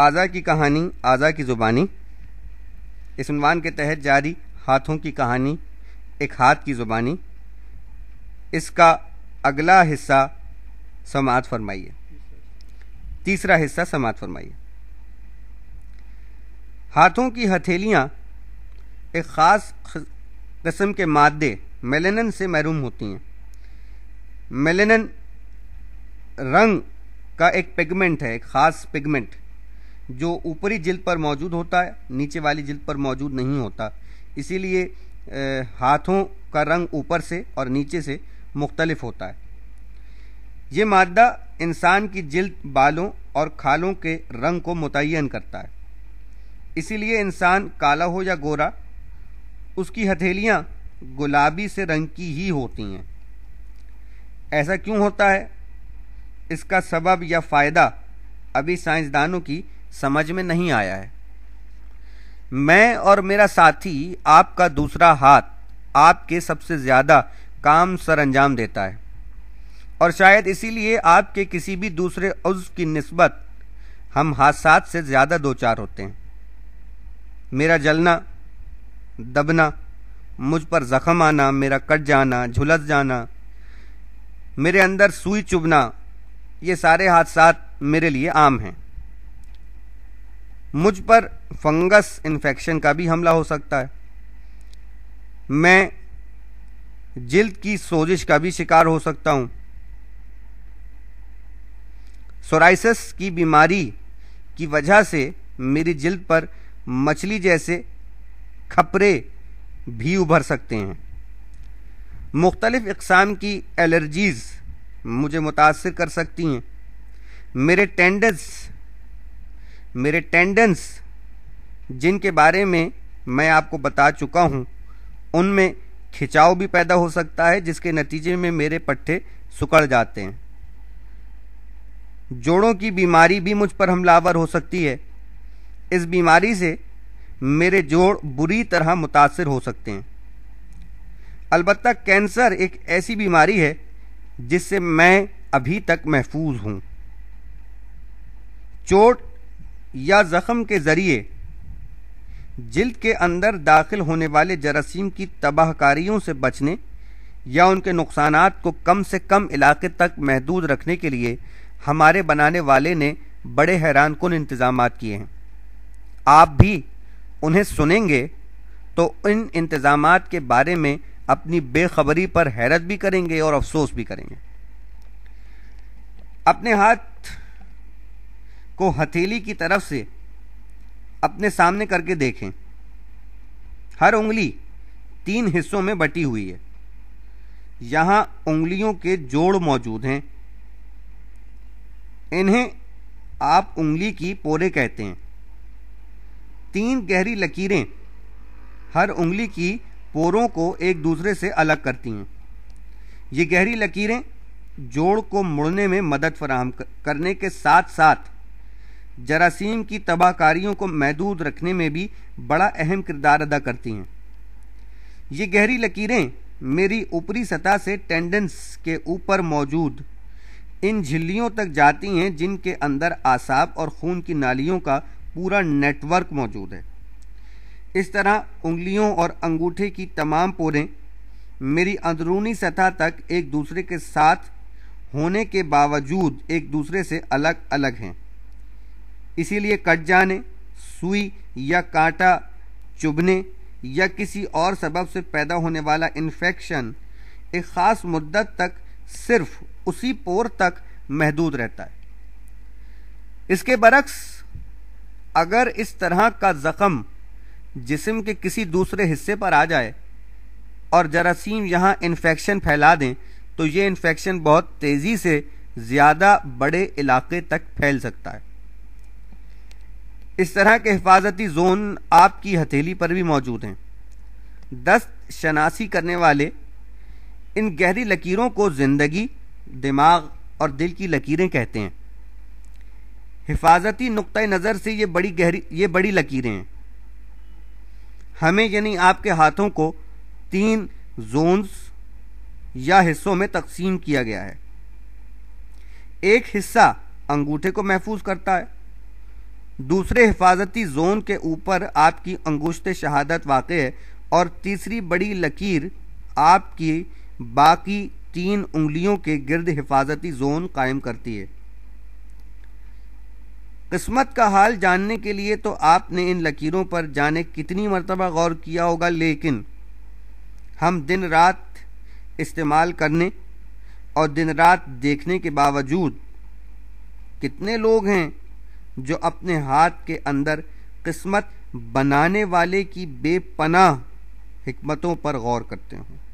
आज़ा की कहानी आज़ा की ज़ुबानी इस उनवान के तहत जारी हाथों की कहानी एक हाथ की ज़ुबानी इसका अगला हिस्सा समात फरमाइए तीसरा हिस्सा समात फरमाइए हाथों की हथेलियाँ एक ख़ास कस्म के मादे मेलेनन से महरूम होती हैं मेलेनन रंग का एक पिगमेंट है एक ख़ास पिगमेंट जो ऊपरी जिल्द पर मौजूद होता है नीचे वाली जिल्द पर मौजूद नहीं होता इसीलिए हाथों का रंग ऊपर से और नीचे से मुख्तलफ होता है ये मादा इंसान की जिल्द बालों और खालों के रंग को मुतन करता है इसीलिए इंसान काला हो या गोरा उसकी हथेलियाँ गुलाबी से रंग की ही होती हैं ऐसा क्यों होता है इसका सबब या फ़ायदा अभी साइंसदानों की समझ में नहीं आया है मैं और मेरा साथी आपका दूसरा हाथ आपके सबसे ज़्यादा काम सर अंजाम देता है और शायद इसीलिए आपके किसी भी दूसरे उज की नस्बत हम हादसात से ज़्यादा दो चार होते हैं मेरा जलना दबना मुझ पर जख्म आना मेरा कट जाना झुलस जाना मेरे अंदर सुई चुभना ये सारे हादसा मेरे लिए आम हैं मुझ पर फंगस इन्फेक्शन का भी हमला हो सकता है मैं जिल्द की सोजिश का भी शिकार हो सकता हूँ सोराइसिस की बीमारी की वजह से मेरी जिल्द पर मछली जैसे खपरे भी उभर सकते हैं मुख्तलिफ़ इकसाम की एलर्जीज़ मुझे मुतासर कर सकती हैं मेरे टेंडेंस मेरे टेंडेंस जिनके बारे में मैं आपको बता चुका हूँ उनमें खिंचाव भी पैदा हो सकता है जिसके नतीजे में मेरे पट्टे सुकड़ जाते हैं जोड़ों की बीमारी भी मुझ पर हमलावर हो सकती है इस बीमारी से मेरे जोड़ बुरी तरह मुतासर हो सकते हैं अलबत् कैंसर एक ऐसी बीमारी है जिससे मैं अभी तक महफूज हूँ चोट या जख़्म के ज़रिए जिल्द के अंदर दाखिल होने वाले जरासीम की तबाहकारियों से बचने या उनके नुकसान को कम से कम इलाके तक महदूद रखने के लिए हमारे बनाने वाले ने बड़े हैरान कन इंतज़ाम किए हैं आप भी उन्हें सुनेंगे तो इन इंतज़ाम के बारे में अपनी बेखबरी पर हैरत भी करेंगे और अफसोस भी करेंगे अपने हाथ को हथेली की तरफ से अपने सामने करके देखें हर उंगली तीन हिस्सों में बटी हुई है यहां उंगलियों के जोड़ मौजूद हैं इन्हें आप उंगली की पोरे कहते हैं तीन गहरी लकीरें हर उंगली की पोरों को एक दूसरे से अलग करती हैं ये गहरी लकीरें जोड़ को मुड़ने में मदद फराहम करने के साथ साथ जरासीम की तबाहकारियों को महदूद रखने में भी बड़ा अहम किरदार अदा करती हैं ये गहरी लकीरें मेरी ऊपरी सतह से टेंडेंस के ऊपर मौजूद इन झिल्लियों तक जाती हैं जिनके अंदर आसाब और खून की नालियों का पूरा नेटवर्क मौजूद है इस तरह उंगलियों और अंगूठे की तमाम पोरें मेरी अंदरूनी सतह तक एक दूसरे के साथ होने के बावजूद एक दूसरे से अलग अलग हैं इसीलिए कट जाने सुई या कांटा चुभने या किसी और सबब से पैदा होने वाला इन्फेक्शन एक ख़ास मुद्दत तक सिर्फ उसी पोर तक महदूद रहता है इसके बरक्स अगर इस तरह का ज़ख़म जिसम के किसी दूसरे हिस्से पर आ जाए और जरासीम यहाँ इन्फेक्शन फैला दें तो ये इन्फेक्शन बहुत तेज़ी से ज़्यादा बड़े इलाके तक फैल सकता है इस तरह के हिफाजती जोन आपकी हथेली पर भी मौजूद हैं दस्त शनासी करने वाले इन गहरी लकीरों को ज़िंदगी दिमाग और दिल की लकीरें कहते हैं हिफाजती नुक़ नज़र से ये बड़ी गहरी ये बड़ी लकीरें हैं हमें यानी आपके हाथों को तीन जोन्स या हिस्सों में तकसीम किया गया है एक हिस्सा अंगूठे को महफूज करता है दूसरे हिफाजती जोन के ऊपर आपकी अंगुश्त शहादत वाक़ है और तीसरी बड़ी लकीर आपकी बाकी तीन उंगलियों के गिरद हिफाजती जोन कायम करती है किस्मत का हाल जानने के लिए तो आपने इन लकीरों पर जाने कितनी मरतबा गौर किया होगा लेकिन हम दिन रात इस्तेमाल करने और दिन रात देखने के बावजूद कितने लोग हैं जो अपने हाथ के अंदर किस्मत बनाने वाले की बेपनाह हमतों पर गौर करते हों